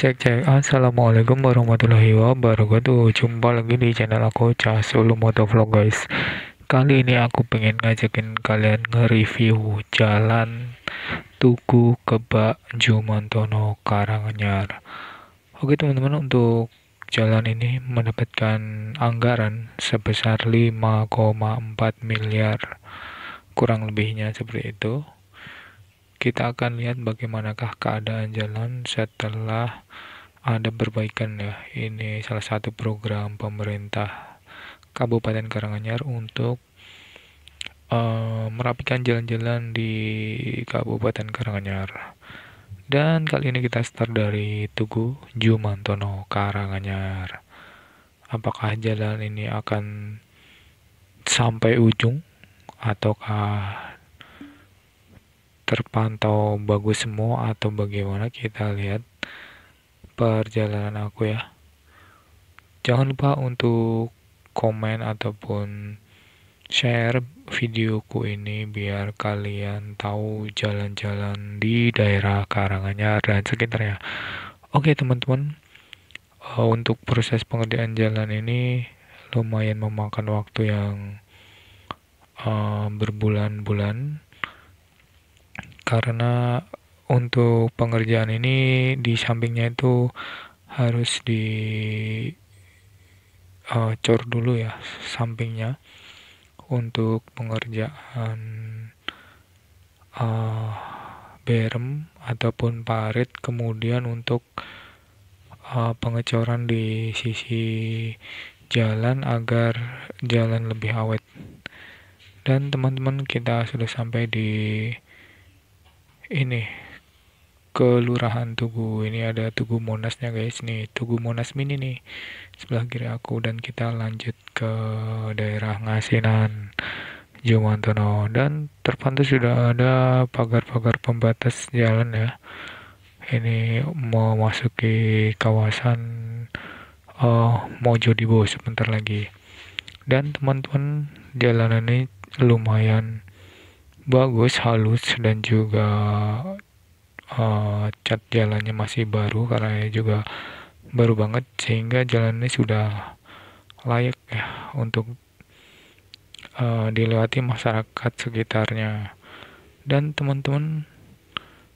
Cek cek Assalamualaikum warahmatullahi wabarakatuh Jumpa lagi di channel aku Cah Solo Motovlog guys Kali ini aku pengen ngajakin kalian nge-review jalan Tugu Kebak Jumantono Karanganyar Oke teman-teman untuk jalan ini mendapatkan anggaran sebesar 5,4 miliar kurang lebihnya seperti itu kita akan lihat bagaimanakah keadaan jalan setelah ada perbaikan ya. Ini salah satu program pemerintah Kabupaten Karanganyar untuk uh, merapikan jalan-jalan di Kabupaten Karanganyar. Dan kali ini kita start dari Tugu Jumantono Karanganyar. Apakah jalan ini akan sampai ujung ataukah terpantau bagus semua atau bagaimana kita lihat perjalanan aku ya jangan lupa untuk komen ataupun share videoku ini biar kalian tahu jalan-jalan di daerah Karanganyar dan sekitarnya oke teman-teman eh, untuk proses pengerjaan jalan ini lumayan memakan waktu yang uh, berbulan-bulan karena untuk pengerjaan ini di sampingnya itu harus di uh, cor dulu ya sampingnya untuk pengerjaan uh, eh, berem ataupun parit kemudian untuk uh, pengecoran di sisi jalan agar jalan lebih awet dan teman-teman kita sudah sampai di ini kelurahan Tugu ini ada Tugu Monasnya guys nih Tugu Monas mini nih sebelah kiri aku dan kita lanjut ke daerah Ngasinan Jumantono dan terpantau sudah ada pagar-pagar pembatas jalan ya ini memasuki kawasan uh, eh, Mojodibo sebentar lagi dan teman-teman jalan ini lumayan bagus halus dan juga uh, cat jalannya masih baru karena juga baru banget sehingga jalan ini sudah layak ya untuk uh, dilewati masyarakat sekitarnya dan teman-teman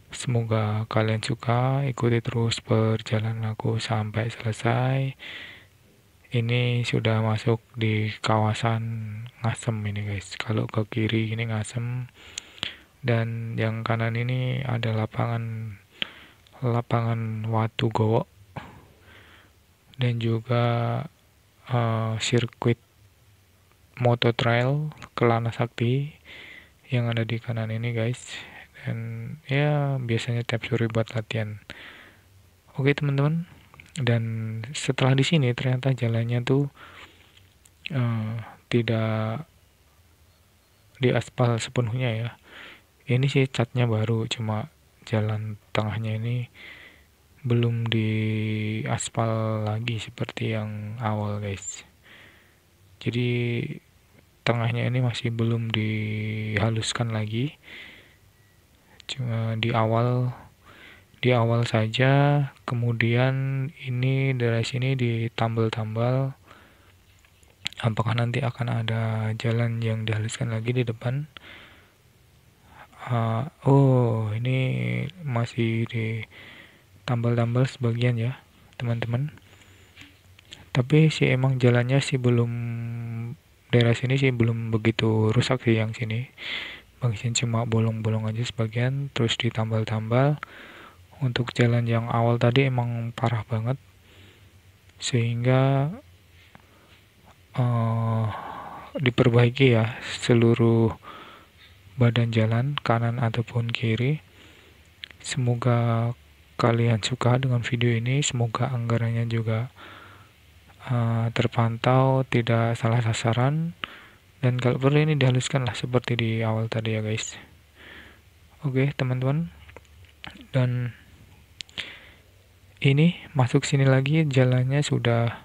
semoga kalian suka ikuti terus perjalanan aku sampai selesai ini sudah masuk di kawasan ngasem ini guys kalau ke kiri ini ngasem dan yang kanan ini ada lapangan lapangan watu gowo dan juga uh, sirkuit moto trail kelana sakti yang ada di kanan ini guys dan ya biasanya tiap sore buat latihan oke teman-teman dan setelah di sini ternyata jalannya tuh uh, tidak aspal sepenuhnya ya ini sih catnya baru cuma jalan tengahnya ini belum di aspal lagi seperti yang awal guys jadi tengahnya ini masih belum dihaluskan lagi cuma di awal di awal saja kemudian ini dari sini ditambal-tambal apakah nanti akan ada jalan yang dihaluskan lagi di depan uh, oh ini masih ditambal-tambal sebagian ya teman-teman tapi sih emang jalannya sih belum daerah sini sih belum begitu rusak sih yang sini bagian cuma bolong-bolong aja sebagian terus ditambal-tambal untuk jalan yang awal tadi emang parah banget sehingga uh, diperbaiki ya seluruh badan jalan kanan ataupun kiri semoga kalian suka dengan video ini semoga anggarannya juga uh, terpantau tidak salah sasaran dan kalau perlu ini dihaluskan lah seperti di awal tadi ya guys oke okay, teman-teman dan ini masuk sini lagi jalannya sudah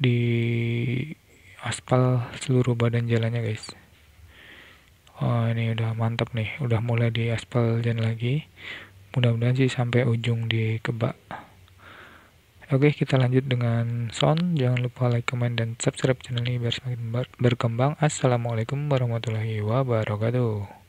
di aspal seluruh badan jalannya guys oh, ini udah mantap nih udah mulai di aspal jalan lagi mudah-mudahan sih sampai ujung di kebak oke kita lanjut dengan sound jangan lupa like comment dan subscribe channel ini biar semakin berkembang assalamualaikum warahmatullahi wabarakatuh